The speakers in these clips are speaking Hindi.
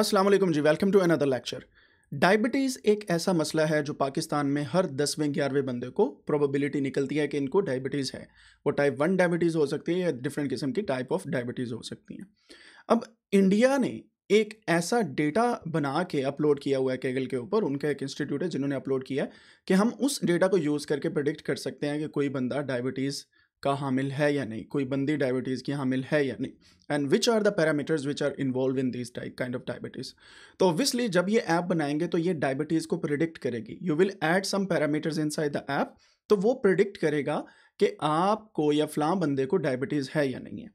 Aslam ji welcome to another lecture diabetes एक ऐसा मसला है जो पाकिस्तान में हर दसवें ग्यारहवें बंदे को प्रोबेबिलिटी निकलती है कि इनको डायबिटीज़ है वो टाइप वन डायबिटीज़ हो सकती है या डिफरेंट किस्म की टाइप ऑफ डायबिटीज़ हो सकती हैं अब इंडिया ने एक ऐसा डेटा बना के अपलोड किया हुआ है केगल के ऊपर उनका एक इंस्टीट्यूट है जिन्होंने अपलोड किया है कि हम उस डेटा को यूज़ करके प्रडिक्ट कर सकते हैं कि कोई बंदा डायबिटीज़ का हामिल है या नहीं कोई बंदी डायबिटीज़ की हामिल है या नहीं and which are the parameters which are involve in this type kind of diabetes तो ऑब्वियसली जब ये ऐप बनाएंगे तो ये डायबिटीज़ को प्रिडिक्ट करेगी you will add some parameters inside the app तो वो प्रिडिक्ट करेगा कि आपको या फलां बंदे को डायबिटीज़ है या नहीं है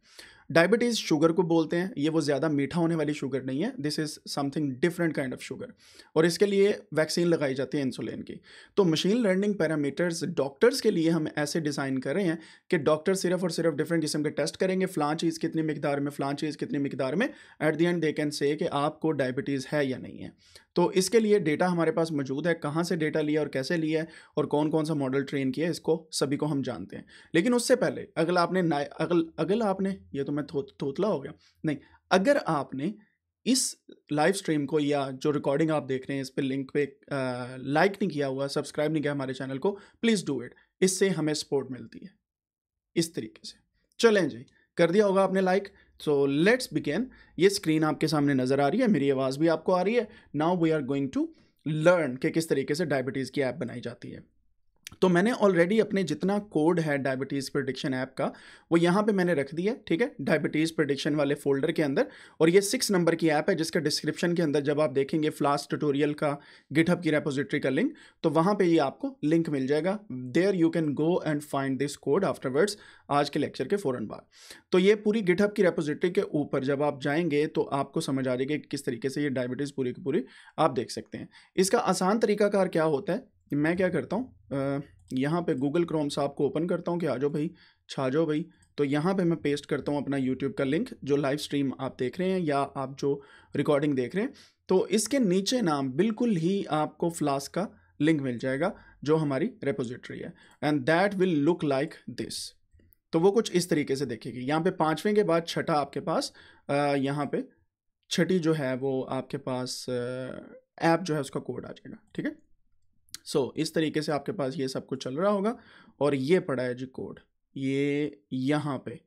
डायबिटीज़ शुगर को बोलते हैं ये वो ज़्यादा मीठा होने वाली शुगर नहीं है this is something different kind of sugar और इसके लिए वैक्सीन लगाई जाती है इंसुलिन की तो मशीन लर्निंग पैरामीटर्स डॉक्टर्स के लिए हम ऐसे डिज़ाइन कर रहे हैं कि डॉक्टर सिर्फ और सिर्फ डिफरेंट किस्म के टेस्ट करेंगे फ़्लां चीज़ कितनी मकदार में फ़लाँ चीज़ कितनी मकदार में at the end they can say कि आपको डायबिटीज़ है या नहीं है तो इसके लिए डेटा हमारे पास मौजूद है कहाँ से डेटा लिया और कैसे लिया है और कौन कौन सा मॉडल ट्रेन किया इसको सभी को हम जानते हैं लेकिन उससे पहले अगला आपने अगल अगल आपने ये तो मैं थोतला हो गया नहीं अगर आपने इस लाइव स्ट्रीम को या जो रिकॉर्डिंग आप देख रहे हैं इस पर लिंक पे लाइक नहीं किया हुआ सब्सक्राइब नहीं किया हमारे चैनल को प्लीज़ डू इट इससे हमें सपोर्ट मिलती है इस तरीके से चलें जी कर दिया होगा आपने लाइक सो लेट्स बिगेन ये स्क्रीन आपके सामने नज़र आ रही है मेरी आवाज़ भी आपको आ रही है now we are going to learn कि किस तरीके से डायबिटीज़ की ऐप बनाई जाती है तो मैंने ऑलरेडी अपने जितना कोड है डायबिटीज़ प्रडिक्शन ऐप का वो यहाँ पे मैंने रख दिया है ठीक है डायबिटीज़ प्रडिक्शन वाले फोल्डर के अंदर और ये सिक्स नंबर की ऐप है जिसका डिस्क्रिप्शन के अंदर जब आप देखेंगे फ्लास ट्यूटोरियल का गिटहब की रेपोजिटरी का लिंक तो वहाँ पे ये आपको लिंक मिल जाएगा there you can go and find this code afterwards आज के लेक्चर के फ़ौर बाद तो ये पूरी गिटहब की रेपोजिटरी के ऊपर जब आप जाएंगे तो आपको समझ आ जाएगी कि किस तरीके से ये डायबिटीज़ पूरी की पूरी आप देख सकते हैं इसका आसान तरीकाकार क्या होता है मैं क्या करता हूँ यहाँ पे गूगल क्रोम से आपको ओपन करता हूँ कि आ जाओ भाई छा जाओ भाई तो यहाँ पे मैं पेस्ट करता हूँ अपना यूट्यूब का लिंक जो लाइव स्ट्रीम आप देख रहे हैं या आप जो रिकॉर्डिंग देख रहे हैं तो इसके नीचे नाम बिल्कुल ही आपको फ्लास्क का लिंक मिल जाएगा जो हमारी रेपोजिटरी है and that will look like this तो वो कुछ इस तरीके से देखेगी यहाँ पे पाँचवें के बाद छठा आपके पास यहाँ पे छठी जो है वो आपके पास ऐप जो है उसका कोड आ जाएगा ठीक है सो so, इस तरीके से आपके पास ये सब कुछ चल रहा होगा और ये पड़ा है जी कोड ये यहाँ पे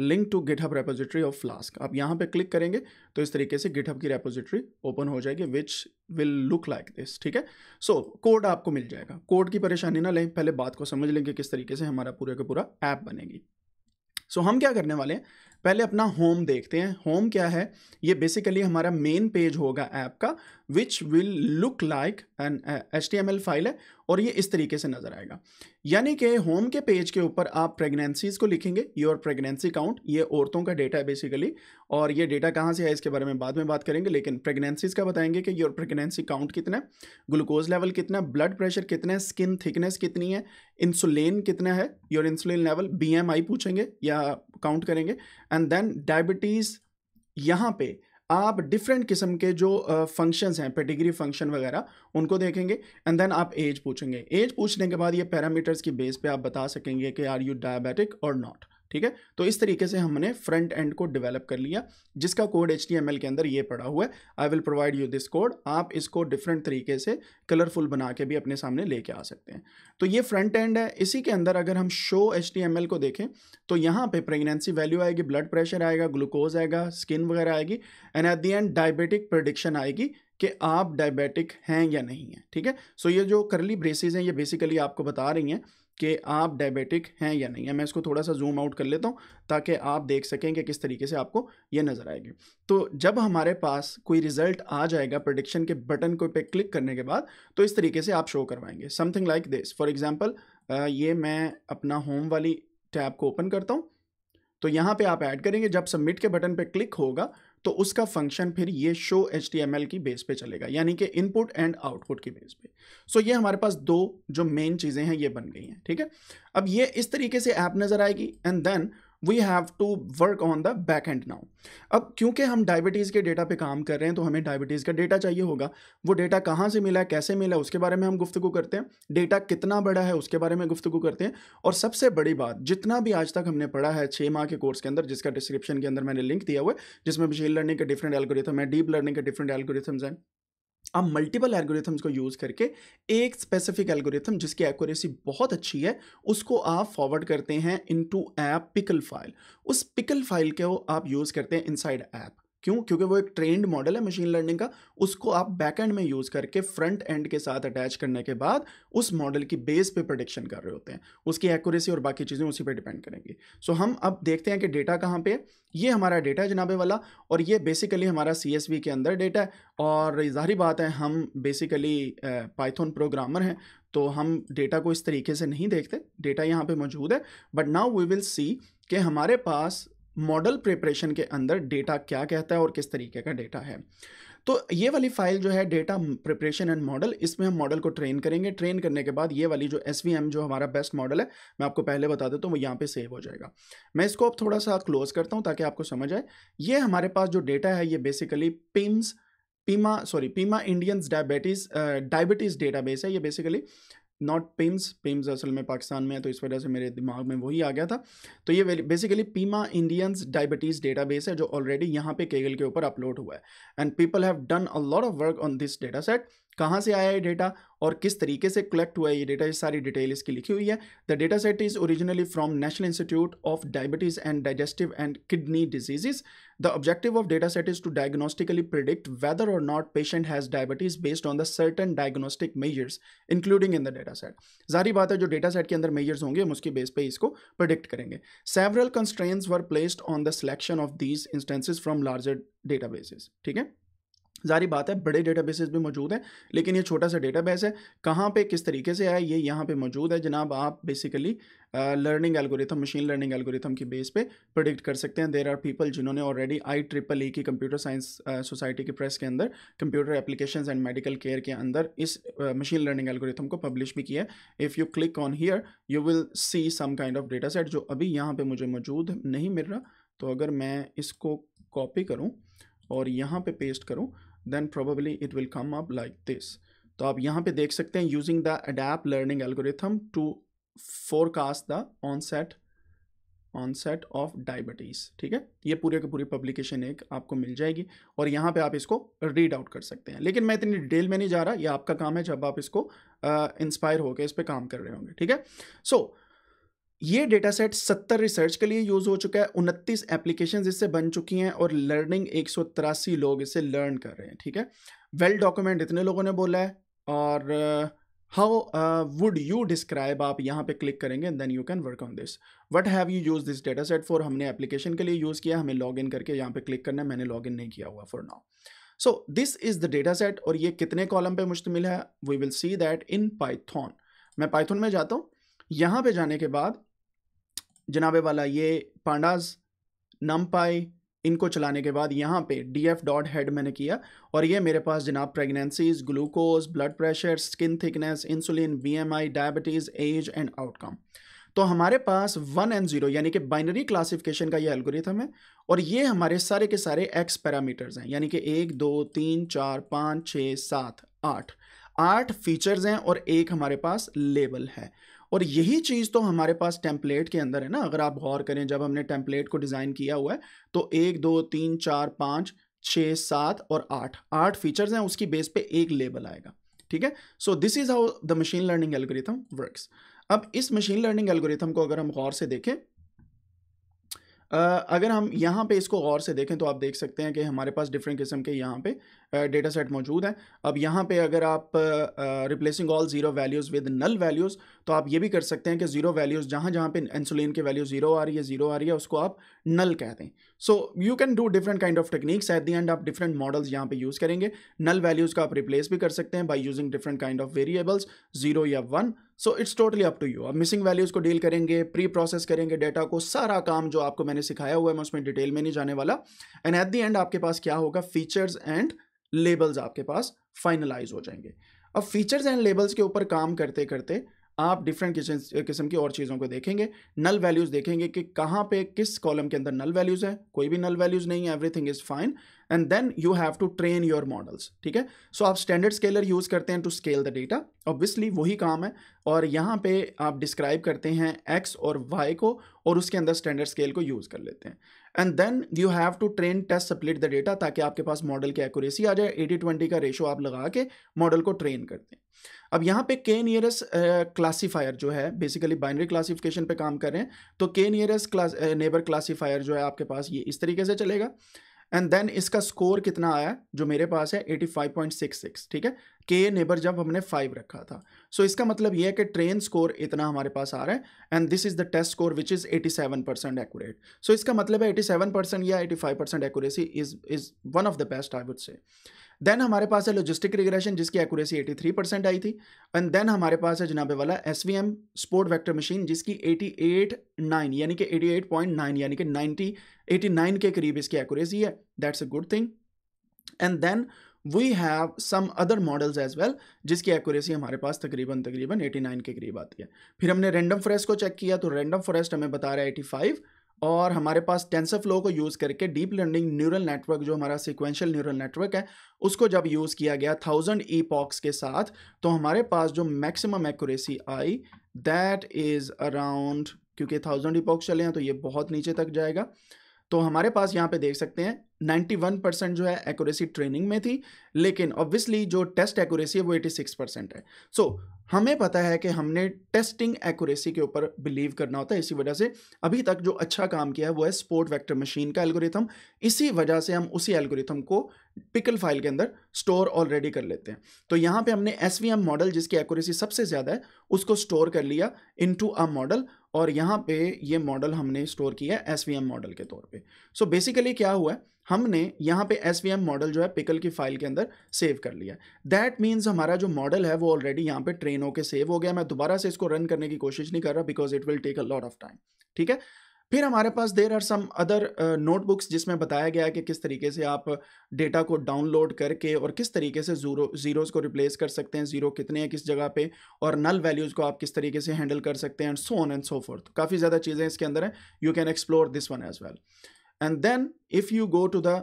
link to GitHub repository of Flask आप यहाँ पे क्लिक करेंगे तो इस तरीके से गिटहब की रेपोजिटरी ओपन हो जाएगी which will look like this ठीक है सो so, कोड आपको मिल जाएगा कोड की परेशानी ना लें पहले बात को समझ लेंगे किस तरीके से हमारा पूरे का पूरा ऐप बनेगी सो so, हम क्या करने वाले हैं पहले अपना होम देखते हैं होम क्या है ये बेसिकली हमारा मेन पेज होगा ऐप का which will look like an H T M L file है और ये इस तरीके से नज़र आएगा यानी कि होम के पेज के ऊपर आप प्रेगनेंसीज़ को लिखेंगे योर प्रेगनेंसी काउंट ये औरतों का डेटा है बेसिकली और ये डेटा कहाँ से है इसके बारे में बाद में बात करेंगे लेकिन प्रेगनेंसीज़ का बताएंगे कि योर प्रेगनेंसी काउंट कितना है ग्लूकोज लेवल कितना है ब्लड प्रेशर कितना है स्किन थिकनेस कितनी है इंसुलिन कितना है योर इंसुलिन लेवल बी पूछेंगे या काउंट करेंगे एंड देन डायबिटीज़ यहाँ पे आप डिफरेंट किस्म के जो फंक्शंस हैं पेटिग्री फंक्शन वगैरह उनको देखेंगे एंड देन आप एज पूछेंगे एज पूछने के बाद ये पैरामीटर्स की बेस पे आप बता सकेंगे कि आर यू डायबिटिक और नॉट ठीक है तो इस तरीके से हमने फ्रंट एंड को डेवलप कर लिया जिसका कोड एच के अंदर ये पड़ा हुआ है I will provide you this code आप इसको डिफरेंट तरीके से कलरफुल बना के भी अपने सामने लेके आ सकते हैं तो ये फ्रंट एंड है इसी के अंदर अगर हम शो एच को देखें तो यहाँ पे प्रेगनेंसी वैल्यू आएगी ब्लड प्रेशर आएगा ग्लूकोज आएगा स्किन वगैरह आएगी and at the end diabetic prediction आएगी कि आप डायबिटिक हैं या नहीं हैं ठीक है सो so ये जो करली ब्रेसिस हैं ये बेसिकली आपको बता रही हैं कि आप डायबिटिक हैं या नहीं है मैं इसको थोड़ा सा जूम आउट कर लेता हूँ ताकि आप देख सकें कि किस तरीके से आपको ये नज़र आएगी तो जब हमारे पास कोई रिजल्ट आ जाएगा प्रडिक्शन के बटन को पे क्लिक करने के बाद तो इस तरीके से आप शो करवाएंगे something like this for example ये मैं अपना होम वाली टैब को ओपन करता हूँ तो यहाँ पे आप ऐड करेंगे जब सबमिट के बटन पे क्लिक होगा तो उसका फंक्शन फिर ये शो एच की बेस पे चलेगा यानी कि इनपुट एंड आउटपुट की बेस पे सो ये हमारे पास दो जो मेन चीज़ें हैं ये बन गई हैं ठीक है अब ये इस तरीके से ऐप नज़र आएगी and then we have to work on the back end now अब क्योंकि हम डायबिटीज़ के डेटा पे काम कर रहे हैं तो हमें डायबिटीज़ का डेटा चाहिए होगा वो डेटा कहाँ से मिला कैसे मिला उसके बारे में हम गुफ्तु करते हैं डेटा कितना बड़ा है उसके बारे में गुफ्तु करते हैं और सबसे बड़ी बात जितना भी आज तक हमने पढ़ा है छः माह के कोर्स के अंदर जिसका डिस्क्रिप्शन के अंदर मैंने लिंक दिया हुआ है जिसमें मशीन लर्निंग के डिफरेंट एल्गोरिथम है डीप लर्निंग के डिफरेंट एल्गोरिथम्स हैं आप मल्टीपल एल्गोरिथम्स को यूज़ करके एक स्पेसिफिक एल्गोरिथम जिसकी एक्यूरेसी बहुत अच्छी है उसको आप फॉरवर्ड करते हैं इनटू ऐप पिकल फाइल उस पिकल फाइल को आप यूज़ करते हैं इनसाइड ऐप क्यों क्योंकि वो एक ट्रेंड मॉडल है मशीन लर्निंग का उसको आप बैक एंड में यूज़ करके फ्रंट एंड के साथ अटैच करने के बाद उस मॉडल की बेस पे प्रोडिक्शन कर रहे होते हैं उसकी एक्यूरेसी और बाकी चीज़ें उसी पर डिपेंड करेंगी सो हम अब देखते हैं कि डेटा कहाँ पे ये हमारा डेटा है जनाबे वाला और ये बेसिकली हमारा सी के अंदर डेटा है और जाहरी बात है हम बेसिकली पाइथन प्रोग्रामर हैं तो हम डेटा को इस तरीके से नहीं देखते डेटा यहाँ पे मौजूद है but now we will see कि हमारे पास मॉडल प्रिपरेशन के अंदर डेटा क्या कहता है और किस तरीके का डेटा है तो ये वाली फाइल जो है डेटा प्रिपरेशन एंड मॉडल इसमें हम मॉडल को ट्रेन करेंगे ट्रेन करने के बाद ये वाली जो एस जो हमारा बेस्ट मॉडल है मैं आपको पहले बता देता हूँ वो यहाँ पे सेव हो जाएगा मैं इसको अब थोड़ा सा क्लोज करता हूँ ताकि आपको समझ आए ये हमारे पास जो डेटा है ये बेसिकली पिम्स Pima sorry Pima Indians diabetes diabetes database है ये बेसिकली नॉट पिम्स पिम्स असल में पाकिस्तान में है तो इस वजह से मेरे दिमाग में वही आ गया था तो ये basically Pima Indians diabetes database है जो ऑलरेडी यहाँ पे केगल के ऊपर अपलोड हुआ है and people have done a lot of work on this data set कहाँ से आया ये डेटा और किस तरीके से कलेक्ट हुआ है ये डेटा ये सारी डिटेल इसकी लिखी हुई है the data set is originally from National Institute of Diabetes and Digestive and Kidney Diseases the objective of data set is to diagnostically predict whether or not patient has diabetes based on the certain diagnostic measures including in the data set जारी बात है जो डेटा सेट के अंदर मेजर्स होंगे हम उसके बेस पे इसको प्रिडिक्ट करेंगे several constraints were placed on the selection of these instances from larger databases ठीक है जारी बात है बड़े डेटाबेसेस भी मौजूद हैं लेकिन ये छोटा सा बेस है कहाँ पे किस तरीके से आया ये यहाँ पे मौजूद है जनाब आप basically learning algorithm machine learning algorithm की बेस पे प्रिडिक्ट कर सकते हैं देर आर पीपल जिन्होंने ऑलरेडी आई ट्रिपल ई की कंप्यूटर साइंस सोसाइटी की प्रेस के अंदर computer application and medical care के अंदर इस मशीन लर्निंग एल्गोरिथम को पब्लिश भी किया है if you click on here you will see some kind of data set जो अभी यहाँ पर मुझे मौजूद नहीं मिल रहा तो अगर मैं इसको कॉपी करूँ और यहाँ पे पेस्ट करूँ then probably it will come up like this तो आप यहाँ पे देख सकते हैं using the ADAP learning algorithm to forecast the onset onset of diabetes ठीक है ये पूरे के पूरी पब्लिकेशन एक आपको मिल जाएगी और यहाँ पे आप इसको रीड आउट कर सकते हैं लेकिन मैं इतनी detail में नहीं जा रहा ये आपका काम है जब आप इसको इंस्पायर inspire होकर इस पर काम कर रहे होंगे ठीक है सो so, ये डेटा सेट सत्तर रिसर्च के लिए यूज़ हो चुका है उनतीस एप्लीकेशन इससे बन चुकी हैं और लर्निंग एक लोग इसे लर्न कर रहे हैं ठीक है वेल डॉक्यूमेंट इतने लोगों ने बोला है और हाउ वुड यू डिस्क्राइब आप यहाँ पे क्लिक करेंगे then you can work on this what have you use this data set for हमने एप्लीकेशन के लिए यूज़ किया हमें लॉग इन करके यहाँ पे क्लिक करना है मैंने लॉग इन नहीं किया हुआ for now so this is the data set और ये कितने कॉलम पे मुश्तमिल है we will see that in Python मैं पाइथन में जाता हूँ यहाँ पे जाने के बाद जनाबे वाला ये पांडाज नम पाई इनको चलाने के बाद यहाँ पे डी एफ डॉट हेड मैंने किया और ये मेरे पास जनाब pregnancies glucose blood pressure skin thickness insulin BMI diabetes age and outcome तो हमारे पास वन एंड ज़ीरो यानी कि बाइनरी क्लासिफिकेशन का ये एल्गोरिथम है और ये हमारे सारे के सारे एक्स पैरामीटर्स हैं यानी कि एक दो तीन चार पाँच छः सात आठ आठ फीचर्स हैं और एक हमारे पास लेबल है और यही चीज़ तो हमारे पास टेम्पलेट के अंदर है ना अगर आप गौर करें जब हमने टेम्पलेट को डिज़ाइन किया हुआ है तो एक दो तीन चार पाँच छः सात और आठ आठ फीचर्स हैं उसकी बेस पे एक लेबल आएगा ठीक है so this is how the machine learning algorithm works अब इस मशीन लर्निंग एल्गोरिथम को अगर हम गौर से देखें अगर हम यहाँ पे इसको गौर से देखें तो आप देख सकते हैं कि हमारे पास डिफरेंट किस्म के यहाँ पे डेटा सेट मौजूद है अब यहाँ पे अगर आप replacing all zero values with null values तो आप ये भी कर सकते हैं कि ज़ीरो वैल्यूज़ जहाँ जहाँ पे इंसुलिन के वैल्यू ज़ीरो आ रही है ज़ीरो आ रही है उसको आप नल कह दें so you can do different kind of techniques at the end आप डिफरेंट मॉडल्स यहाँ पे यूज़ करेंगे नल वैल्यूज़ का आप रिप्लेस भी कर सकते हैं by using different kind of variables zero या one so it's totally up to you आप मिसिंग वैल्यूज़ को डील करेंगे प्री प्रोसेस करेंगे डेटा को सारा काम जो आपको मैंने सिखाया हुआ है मैं उसमें डिटेल में नहीं जाने वाला एंड एट दी एंड आपके पास क्या होगा फीचर्स एंड लेबल्स आपके पास फाइनलाइज हो जाएंगे अब फीचर्स एंड लेबल्स के ऊपर काम करते करते आप डिफरेंट किस्म की और चीज़ों को देखेंगे नल वैल्यूज़ देखेंगे कि कहाँ पे किस कॉलम के अंदर नल वैल्यूज़ है कोई भी नल वैल्यूज़ नहीं है everything is fine and then you have to train your models ठीक है सो आप स्टैंडर्ड स्केलर यूज़ करते हैं to scale the data obviously वही काम है और यहाँ पे आप डिस्क्राइब करते हैं एक्स और वाई को और उसके अंदर स्टैंडर्ड स्केल को यूज़ कर लेते हैं and then you have to train test split the data ताकि आपके पास मॉडल की एक्यूरेसी आ जाए एटी ट्वेंटी का रेशो आप लगा के मॉडल को ट्रेन कर दें अब यहाँ पे के नियरेस्ट क्लासीफायर जो है बेसिकली बाइनरी क्लासीफिकेशन पे काम कर रहे हैं तो के नियरेस्ट क्लास नेबर क्लासीफायर जो है आपके पास ये इस तरीके से चलेगा एंड देन इसका स्कोर कितना आया जो मेरे पास है eighty five point six six ठीक है के नेबर जब हमने फाइव रखा था सो so, इसका मतलब यह है कि ट्रेन स्कोर इतना हमारे पास आ रहा है and this is the test score which is 87 percent accurate so इसका मतलब है 87 परसेंट या 85 percent accuracy is is one of the best I would say then हमारे पास है लॉजिस्टिक रिग्रेशन जिसकी एक्यूरेसी 83 परसेंट आई थी एंड देन हमारे पास है जनाबे वाला S V M support vector machine जिसकी 88.9 यानी कि 88.9 यानी कि 90 89 के करीब इसकी एक्यूरेसी है that's a good thing and then we have some other models as well जिसकी एक्यूरेसी हमारे पास तकरीबन तकरीबन 89 के करीब आती है फिर हमने रैंडम फॉरेस्ट को चेक किया तो रैंडम फॉरेस्ट हमें बता रहा है 85 और हमारे पास टेंसर फ्लो को यूज़ करके डीप लर्निंग न्यूरल नेटवर्क जो हमारा सिक्वेंशल न्यूरल नेटवर्क है उसको जब यूज़ किया गया थाउजेंड ई पॉक्स के साथ तो हमारे पास जो मैक्सिमम एक्यूरेसी आई दैट इज़ अराउंड क्योंकि थाउजेंड ई पॉक्स चले हैं तो ये बहुत नीचे तक जाएगा तो हमारे पास यहाँ पे देख सकते हैं 91 परसेंट जो है एक्यूरेसी ट्रेनिंग में थी लेकिन ऑब्वियसली जो टेस्ट एक्यूरेसी है वो 86 परसेंट है सो so, हमें पता है कि हमने टेस्टिंग एक्यूरेसी के ऊपर बिलीव करना होता है इसी वजह से अभी तक जो अच्छा काम किया है वो है स्पोर्ट वेक्टर मशीन का एल्गोरिथम इसी वजह से हम उसी एल्गोरिथम को पिकल फाइल के अंदर स्टोर ऑलरेडी कर लेते हैं तो यहाँ पे हमने एस मॉडल जिसकी एक्यूरेसी सबसे ज़्यादा है उसको स्टोर कर लिया इन अ मॉडल और यहाँ पे ये मॉडल हमने स्टोर किया है एस वी एम मॉडल के तौर पे सो so बेसिकली क्या हुआ है हमने यहाँ पे एस वी एम मॉडल जो है पिकल की फाइल के अंदर सेव कर लिया दैट मीन्स हमारा जो मॉडल है वो ऑलरेडी यहाँ पे ट्रेन होकर सेव हो गया मैं दोबारा से इसको रन करने की कोशिश नहीं कर रहा because it will take a lot of time ठीक है फिर हमारे पास there are some other notebooks जिसमें बताया गया है कि किस तरीके से आप डेटा को डाउनलोड करके और किस तरीके से ज़ीरो ज़ीरोज़ को रिप्लेस कर सकते हैं ज़ीरो कितने हैं किस जगह पे और नल वैल्यूज़ को आप किस तरीके से हैंडल कर सकते हैं एंड सो तो ऑन एंड सो फोर्थ काफ़ी ज़्यादा चीज़ें इसके अंदर हैं you can explore this one as well and then if you go to the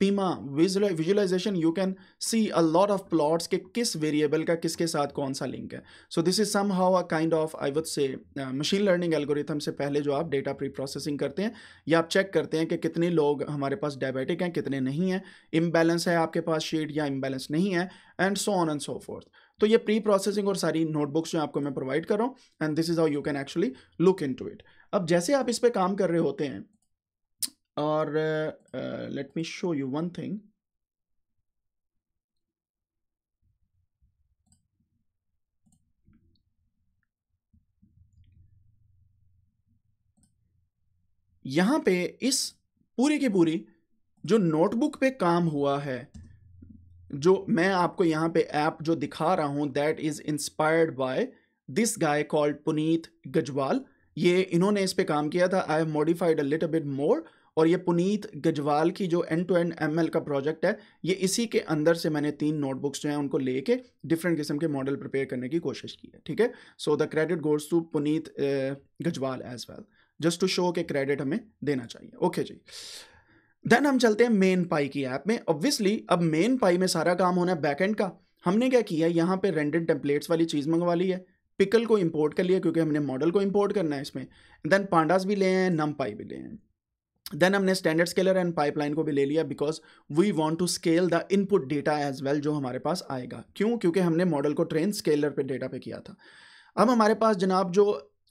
Pima visualization you can see a lot of plots के किस वेरिएबल का किसके साथ कौन सा लिंक है so this is somehow a kind of I would say machine learning algorithm से पहले जो आप डेटा प्री प्रोसेसिंग करते हैं या आप चेक करते हैं कि कितने लोग हमारे पास डायबिटिक हैं कितने नहीं हैं इम्बैलेंस है आपके पास शीट या इम्बैलेंस नहीं है and so on and so forth तो ये प्री प्रोसेसिंग और सारी नोटबुक्स जो आपको मैं प्रोवाइड कर रहा हूँ and this is how you can actually look into it अब जैसे आप इस पर काम कर रहे होते हैं और let me show you one thing यहां पे इस पूरी की पूरी जो नोटबुक पे काम हुआ है जो मैं आपको यहां पे ऐप जो दिखा रहा हूं that is inspired by this guy called Puneet Gajwal ये इन्होंने इस पे काम किया था I have modified a little bit more और ये पुनीत गजवाल की जो एंड टू एंड एम का प्रोजेक्ट है ये इसी के अंदर से मैंने तीन नोटबुक्स जो हैं उनको लेके डिफरेंट किस्म के मॉडल प्रिपेयर करने की कोशिश की है ठीक है so the credit goes to Puneet Gajwal as well just to show के क्रेडिट हमें देना चाहिए ओके okay जी देन हम चलते हैं मेन पाई की ऐप में ऑब्वियसली अब मेन पाई में सारा काम होना है एंड का हमने क्या किया यहाँ पे रेंडेड टेम्पलेट्स वाली चीज़ मंगवा ली है पिकल को इंपोर्ट कर लिया क्योंकि हमने मॉडल को इंपोर्ट करना है इसमें देन पांडास भी ले हैं नम पाई भी ले हैं देन हमने स्टैंडर्ड स्केलर एंड पाइपलाइन को भी ले लिया because we want to scale the input data as well जो हमारे पास आएगा क्यों क्योंकि हमने मॉडल को ट्रेन स्केलर पे डेटा पे किया था अब हमारे पास जनाब जो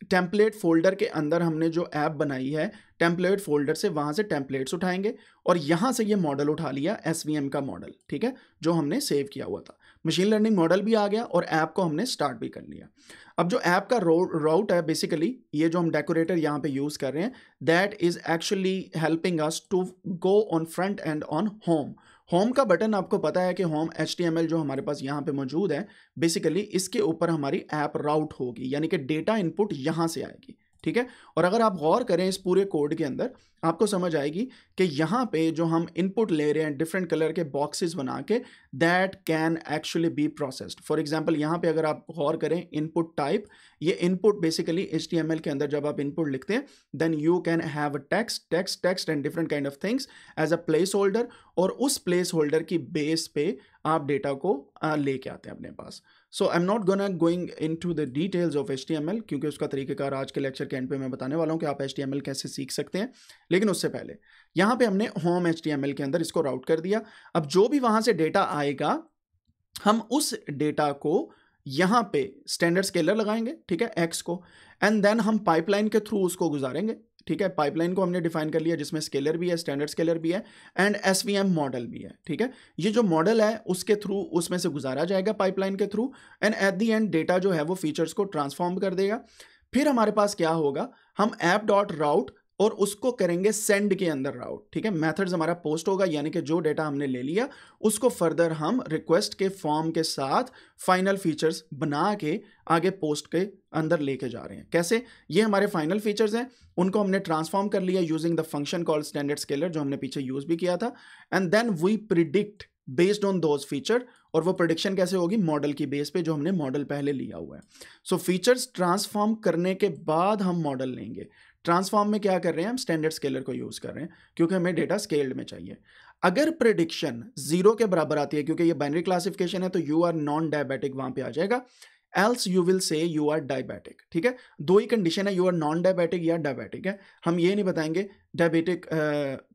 टेम्पलेट फोल्डर के अंदर हमने जो ऐप बनाई है टेम्पलेट फोल्डर से वहाँ से टेम्पलेट्स उठाएंगे और यहाँ से ये मॉडल उठा लिया एस का मॉडल ठीक है जो हमने सेव किया हुआ था मशीन लर्निंग मॉडल भी आ गया और ऐप को हमने स्टार्ट भी कर लिया अब जो ऐप का राउट है बेसिकली ये जो हम डेकोरेटर यहाँ पे यूज़ कर रहे हैं that is actually helping us to go on front end on home home का बटन आपको पता है कि होम एच जो हमारे पास यहाँ पे मौजूद है बेसिकली इसके ऊपर हमारी ऐप राउट होगी यानी कि डेटा इनपुट यहाँ से आएगी ठीक है और अगर आप गौर करें इस पूरे कोड के अंदर आपको समझ आएगी कि यहाँ पे जो हम इनपुट ले रहे हैं डिफरेंट कलर के बॉक्सेस बना के that can actually be processed for example यहाँ पे अगर आप गौर करें इनपुट टाइप ये इनपुट बेसिकली एच के अंदर जब आप इनपुट लिखते हैं then you can have text text text and different kind of things as a placeholder और उस प्लेस होल्डर की बेस पे आप डेटा को लेके आते हैं अपने पास so I am not gonna going into the details of H क्योंकि उसका तरीकेकार आज के लेक्चर के एंड पे मैं बताने वाला हूँ कि आप एच कैसे सीख सकते हैं लेकिन उससे पहले यहाँ पे हमने होम एच के अंदर इसको राउट कर दिया अब जो भी वहाँ से डेटा आएगा हम उस डेटा को यहाँ पे स्टैंडर्ड स्केलर लगाएंगे ठीक है एक्स को एंड देन हम पाइपलाइन के थ्रू उसको गुजारेंगे ठीक है पाइपलाइन को हमने डिफाइन कर लिया जिसमें स्केलर भी है स्टैंडर्ड स्केलर भी है एंड एस मॉडल भी है ठीक है ये जो मॉडल है उसके थ्रू उसमें से गुजारा जाएगा पाइपलाइन के through and at the end data जो है वो फीचर्स को ट्रांसफॉर्म कर देगा फिर हमारे पास क्या होगा हम ऐप डॉट राउट और उसको करेंगे सेंड के अंदर राउट ठीक है मेथड्स हमारा पोस्ट होगा यानी कि जो डेटा हमने ले लिया उसको फर्दर हम रिक्वेस्ट के फॉर्म के साथ फाइनल फीचर्स बना के आगे पोस्ट के अंदर लेके जा रहे हैं कैसे ये हमारे फाइनल फीचर्स हैं उनको हमने ट्रांसफॉर्म कर लिया using the function call standard scaler जो हमने पीछे यूज़ भी किया था and then we predict based on those feature और वो प्रोडिक्शन कैसे होगी मॉडल की बेस पे जो हमने मॉडल पहले लिया हुआ है सो फीचर्स ट्रांसफॉर्म करने के बाद हम मॉडल लेंगे ट्रांसफॉर्म में क्या कर रहे हैं हम स्टैंडर्ड स्केलर को यूज़ कर रहे हैं क्योंकि हमें डेटा स्केल्ड में चाहिए अगर प्रिडिक्शन जीरो के बराबर आती है क्योंकि ये बाइनरी क्लासिफिकेशन है तो यू आर नॉन डायबेटिक वहां पे आ जाएगा else you will say you are diabetic ठीक है दो ही कंडीशन है यू आर नॉन डायबेटिक या डायबेटिक है हम ये नहीं बताएंगे डायबिटिक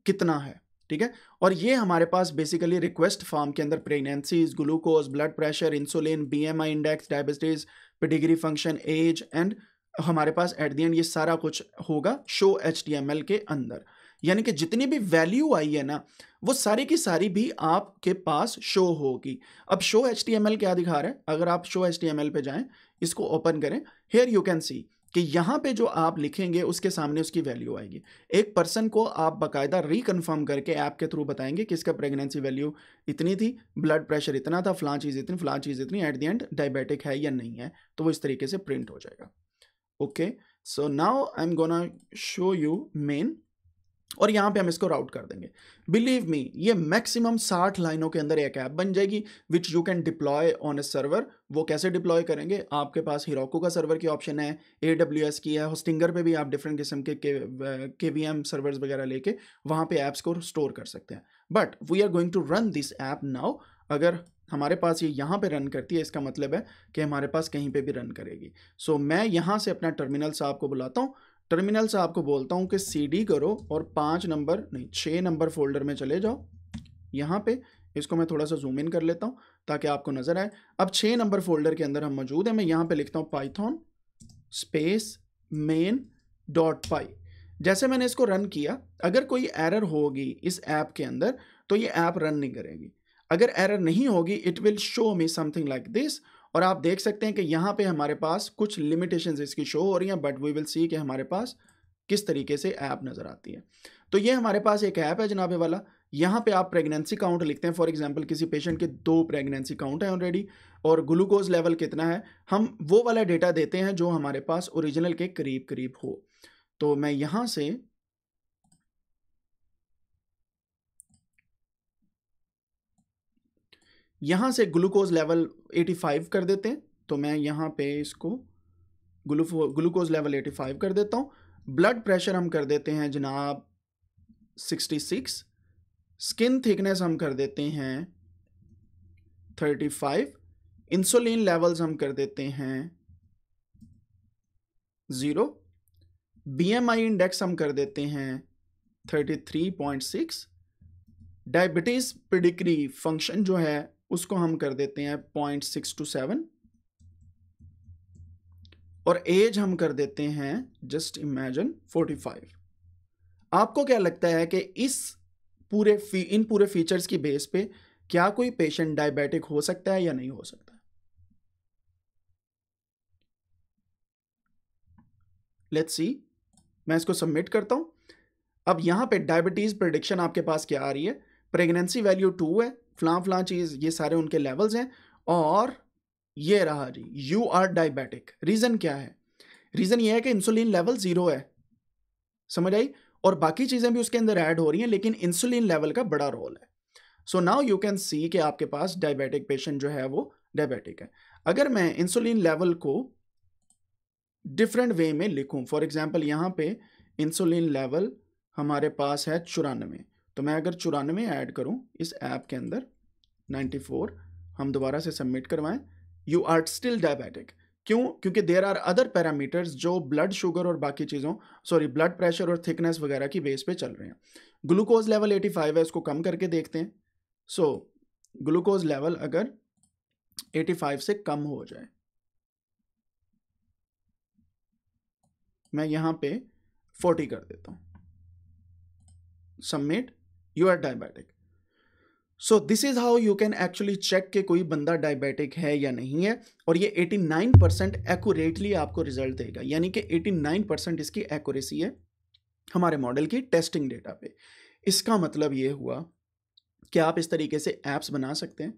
कितना है ठीक है और ये हमारे पास बेसिकली रिक्वेस्ट फॉर्म के अंदर pregnancies glucose blood pressure insulin BMI index diabetes pedigree function age and हमारे पास एट दी एंड ये सारा कुछ होगा शो एच के अंदर यानी कि जितनी भी वैल्यू आई है ना वो सारी की सारी भी आपके पास शो होगी अब शो एच क्या दिखा रहा है अगर आप शो एच पे जाएं इसको ओपन करें हेयर यू कैन सी कि यहाँ पे जो आप लिखेंगे उसके सामने उसकी वैल्यू आएगी एक पर्सन को आप बकायदा रिकन्फर्म करके ऐप के थ्रू बताएंगे कि इसका प्रेगनेंसी वैल्यू इतनी थी ब्लड प्रेशर इतना था फ्लां चीज़ इतनी फ्लां चीज़ इतनी एट दी एंड डायबिटिक है या नहीं है तो वो इस तरीके से प्रिंट हो जाएगा okay so now I am gonna show you main और यहाँ पे हम इसको राउट कर देंगे बिलीव मी ये मैक्सिमम 60 लाइनों के अंदर एक ऐप बन जाएगी which you can deploy on a server वो कैसे डिप्लॉय करेंगे आपके पास हिराको का सर्वर की ऑप्शन है ए डब्ल्यू एस की है होस्टिंगर पे भी आप डिफरेंट किस्म के के वी एम सर्वर्स वगैरह लेके वहाँ पे ऐप्स को स्टोर कर सकते हैं but we are going to run this app now अगर हमारे पास ये यहाँ पे रन करती है इसका मतलब है कि हमारे पास कहीं पे भी रन करेगी सो so, मैं यहाँ से अपना टर्मिनल साहब को बुलाता हूँ टर्मिनल साहब को बोलता हूँ कि सी करो और पाँच नंबर नहीं छः नंबर फोल्डर में चले जाओ यहाँ पे इसको मैं थोड़ा सा जूम इन कर लेता हूँ ताकि आपको नज़र आए अब छः नंबर फोल्डर के अंदर हम मौजूद हैं मैं यहाँ पर लिखता हूँ Python space main dot py जैसे मैंने इसको रन किया अगर कोई एरर होगी इस ऐप के अंदर तो ये ऐप रन नहीं करेगी अगर एरर नहीं होगी it will show me something like this और आप देख सकते हैं कि यहाँ पे हमारे पास कुछ लिमिटेशंस इसकी शो हो रही हैं बट वी विल सी कि हमारे पास किस तरीके से ऐप नज़र आती है तो ये हमारे पास एक ऐप है जनाबे वाला यहाँ पे आप प्रेगनेंसी काउंट लिखते हैं फॉर एग्जांपल किसी पेशेंट के दो प्रेगनेंसी काउंट हैं ऑलरेडी और ग्लूकोज लेवल कितना है हम वो वाला डेटा देते हैं जो हमारे पास ओरिजिनल के करीब करीब हो तो मैं यहाँ से यहाँ से ग्लूकोज लेवल 85 कर देते हैं तो मैं यहाँ पे इसको ग्लूकोज लेवल 85 कर देता हूँ ब्लड प्रेशर हम कर देते हैं जनाब 66 स्किन थिकनेस हम कर देते हैं 35 इंसुलिन लेवल्स हम कर देते हैं ज़ीरो बीएमआई इंडेक्स हम कर देते हैं 33.6 डायबिटीज़ प्रिडिक्री फंक्शन जो है उसको हम कर देते हैं पॉइंट सिक्स टू सेवन और एज हम कर देते हैं जस्ट इमेजिन फोर्टी फाइव आपको क्या लगता है कि इस पूरे फी इन पूरे फीचर्स की बेस पे क्या कोई पेशेंट डायबिटिक हो सकता है या नहीं हो सकता लेट्स सी मैं इसको सबमिट करता हूं अब यहां पे डायबिटीज प्रिडिक्शन आपके पास क्या आ रही है प्रेगनेंसी वैल्यू टू है फ्लां फ्लां चीज़ ये सारे उनके लेवल्स हैं और ये रहा जी यू आर डायबिटिक रीज़न क्या है रीज़न ये है कि इंसुलिन लेवल ज़ीरो है समझ आई और बाकी चीज़ें भी उसके अंदर ऐड हो रही हैं लेकिन इंसुलिन लेवल का बड़ा रोल है so now you can see कि आपके पास डायबिटिक पेशेंट जो है वो डायबिटिक है अगर मैं इंसुलिन लेवल को डिफरेंट वे में लिखूं फॉर एग्जांपल यहाँ पे इंसुलिन लेवल हमारे पास है चौरानवे तो मैं अगर चौरानवे ऐड करूं इस ऐप के अंदर 94 हम दोबारा से सबमिट करवाएं यू आर स्टिल डायबिटिक क्यों क्योंकि देर आर अदर पैरामीटर्स जो ब्लड शुगर और बाकी चीज़ों सॉरी ब्लड प्रेशर और थिकनेस वगैरह की बेस पे चल रहे हैं ग्लूकोज लेवल 85 है इसको कम करके देखते हैं सो ग्लूकोज लेवल अगर 85 से कम हो जाए मैं यहाँ पे 40 कर देता हूँ submit you are diabetic so this is how you can actually check कि कोई बंदा डायबिटिक है या नहीं है और ये 89 परसेंट एकूरेटली आपको रिजल्ट देगा यानी कि 89 परसेंट इसकी एक्यूरेसी है हमारे मॉडल की टेस्टिंग डेटा पे इसका मतलब ये हुआ कि आप इस तरीके से ऐप्स बना सकते हैं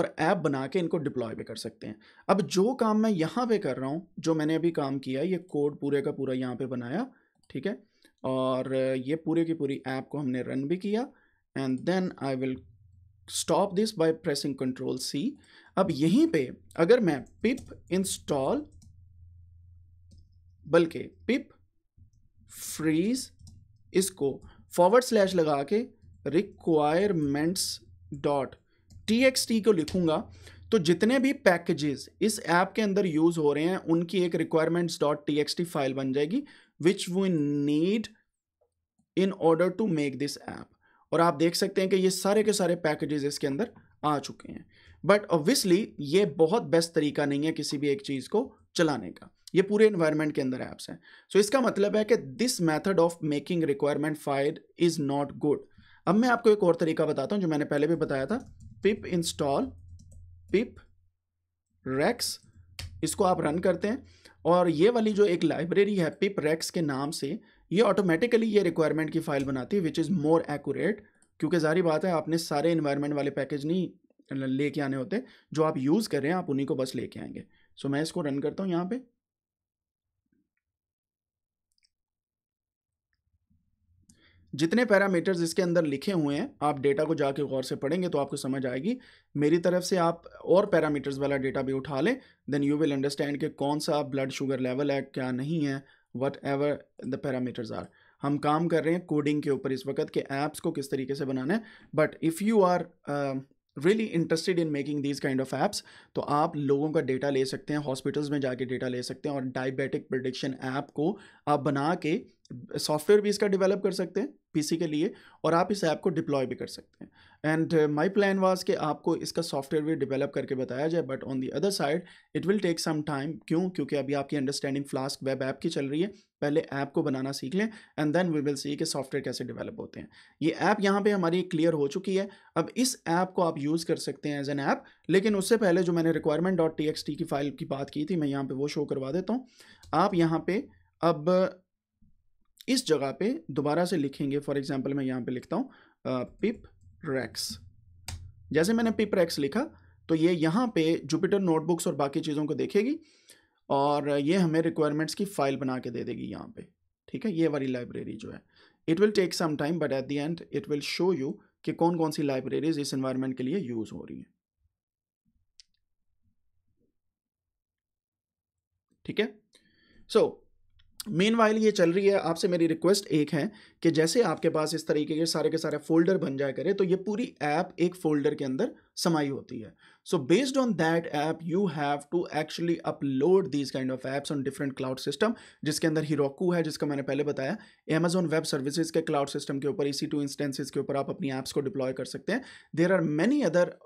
और ऐप बना के इनको डिप्लॉय भी कर सकते हैं अब जो काम मैं यहाँ पे कर रहा हूँ जो मैंने अभी काम किया ये कोड पूरे का पूरा यहाँ पे बनाया ठीक है और ये पूरे की पूरी ऐप को हमने रन भी किया and then I will stop this by pressing control C अब यहीं पे अगर मैं पिप इंस्टॉल बल्कि पिप फ्रीज इसको फॉरवर्ड स्लैश लगा के requirements dot T X T को लिखूंगा तो जितने भी पैकेजेस इस ऐप के अंदर यूज़ हो रहे हैं उनकी एक requirements dot T X T file बन जाएगी which we need in order to make this app और आप देख सकते हैं कि ये सारे के सारे पैकेजेस इसके अंदर आ चुके हैं बट ऑब्वियसली ये बहुत बेस्ट तरीका नहीं है किसी भी एक चीज़ को चलाने का ये पूरे इन्वायरमेंट के अंदर ऐप्स हैं सो so इसका मतलब है कि this method of making requirement file is not good अब मैं आपको एक और तरीका बताता हूँ जो मैंने पहले भी बताया था पिप इंस्टॉल पिप रैक्स इसको आप रन करते हैं और ये वाली जो एक लाइब्रेरी है पिप रैक्स के नाम से ये ऑटोमेटिकली ये रिक्वायरमेंट की फ़ाइल बनाती है विच इज़ मोर एक्यूरेट क्योंकि जारी बात है आपने सारे इन्वायरमेंट वाले पैकेज नहीं लेके आने होते जो आप यूज़ कर रहे हैं आप उन्हीं को बस लेके आएंगे सो मैं इसको रन करता हूँ यहाँ पे जितने पैरामीटर्स इसके अंदर लिखे हुए हैं आप डेटा को जाके गौर से पढ़ेंगे तो आपको समझ आएगी मेरी तरफ से आप और पैरामीटर्स वाला डेटा भी उठा लें देन यू विल अंडरस्टैंड कि कौन सा ब्लड शुगर लेवल है क्या नहीं है whatever the parameters are हम काम कर रहे हैं कोडिंग के ऊपर इस वक्त के ऐप्स को किस तरीके से बनाना है but if you are really interested in making these kind of apps तो आप लोगों का डेटा ले सकते हैं हॉस्पिटल्स में जाके डेटा ले सकते हैं और डायबिटिक प्रडिक्शन ऐप को आप बना के सॉफ्टवेयर भी इसका डेवलप कर सकते हैं पीसी के लिए और आप इस ऐप को डिप्लॉय भी कर सकते हैं एंड माय प्लान वाज कि आपको इसका सॉफ्टवेयर भी डेवलप करके बताया जाए but on the other side it will take some time क्यों क्योंकि अभी आपकी अंडरस्टैंडिंग फ्लास्क वेब ऐप की चल रही है पहले ऐप को बनाना सीख लें and then we will see कि सॉफ्टवेयर कैसे डेवलप होते हैं ये ऐप यहाँ पे हमारी क्लियर हो चुकी है अब इस ऐप को आप यूज़ कर सकते हैं एज एन ऐप लेकिन उससे पहले जो मैंने रिक्वायरमेंट डॉट टी की फ़ाइल की बात की थी मैं यहाँ पर वो शो करवा देता हूँ आप यहाँ पर अब इस जगह पे दोबारा से लिखेंगे फॉर एग्जांपल मैं यहाँ पे लिखता हूँ पिप रैक्स जैसे मैंने पिप रैक्स लिखा तो ये यहाँ पे जुपिटर नोटबुक्स और बाकी चीज़ों को देखेगी और ये हमें रिक्वायरमेंट्स की फ़ाइल बना के दे देगी यहाँ पे ठीक है ये वाली लाइब्रेरी जो है it will take some time but at the end it will show you कि कौन कौन सी लाइब्रेरीज इस इन्वायरमेंट के लिए यूज़ हो रही हैं ठीक है सो so, मेन वाइल ये चल रही है आपसे मेरी रिक्वेस्ट एक है कि जैसे आपके पास इस तरीके के सारे के सारे फोल्डर बन जाए करें तो ये पूरी ऐप एक फोल्डर के अंदर समाई होती है so based on that app you have to actually upload these kind of apps on different cloud system जिसके अंदर हीरोकू है जिसका मैंने पहले बताया अमेजोन वेब सर्विसेज के क्लाउड सिस्टम के ऊपर इसी टू इंस्टेंसेज के ऊपर आप अपनी ऐप्स को डिप्लॉय कर सकते हैं there are many other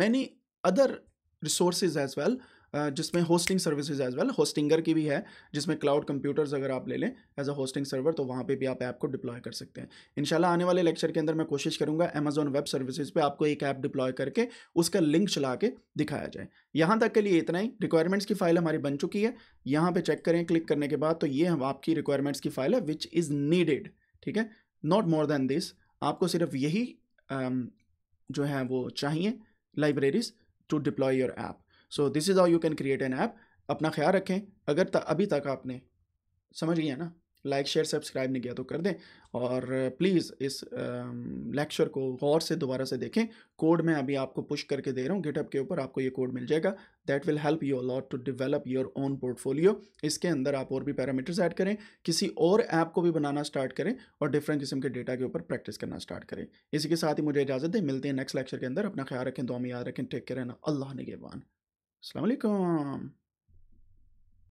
many other resources as well जिसमें hosting services as well Hostinger की भी है जिसमें क्लाउड कंप्यूटर्स अगर आप ले लें एज अ होस्टिंग सर्वर तो वहाँ पे भी आप ऐप को डिप्लॉय कर सकते हैं इनशाला आने वाले लेक्चर के अंदर मैं कोशिश करूँगा अमेजोन वेब सर्विसेज पे आपको एक ऐप डिप्लॉय करके उसका लिंक चला के दिखाया जाए यहाँ तक के लिए इतना ही रिक्वायरमेंट्स की फाइल हमारी बन चुकी है यहाँ पर चेक करें क्लिक करने के बाद तो ये हम आपकी रिक्वायरमेंट्स की फाइल है विच इज़ नीडेड ठीक है नॉट मोर देन दिस आपको सिर्फ यही जो है वो चाहिए libraries to deploy your app so this is how you can create an app अपना ख्याल रखें अगर त, अभी तक आपने समझ लिया ना लाइक शेयर सब्सक्राइब नहीं किया तो कर दें और प्लीज़ इस लेक्चर को गौर से दोबारा से देखें कोड मैं अभी आपको पुश करके दे रहा हूँ गिटअप के ऊपर आपको ये कोड मिल जाएगा that will help you lot to develop your own portfolio इसके अंदर आप और भी पैरामीटर्स ऐड करें किसी और ऐप को भी बनाना स्टार्ट करें और डिफरेंट किस्म के डेटा के ऊपर प्रैक्टिस करना स्टार्ट करें इसी के साथ ही मुझे इजाज़त दें मिलते हैं नेक्स्ट लेक्चर के अंदर अपना ख्याल रखें दो में याद रखें टेक केयर ना अल्लाह ने السلام عليكم